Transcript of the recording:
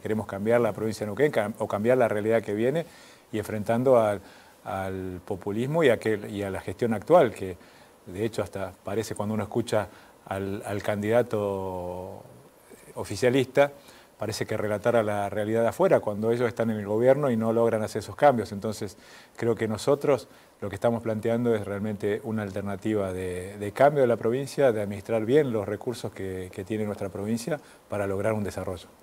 Queremos cambiar la provincia de Neuquén o cambiar la realidad que viene y enfrentando al, populismo y a, la gestión actual, que de hecho hasta parece cuando uno escucha al, candidato oficialista, parece que relatara la realidad de afuera cuando ellos están en el gobierno y no logran hacer esos cambios. Entonces creo que nosotros lo que estamos planteando es realmente una alternativa de, cambio de la provincia, de administrar bien los recursos que tiene nuestra provincia para lograr un desarrollo.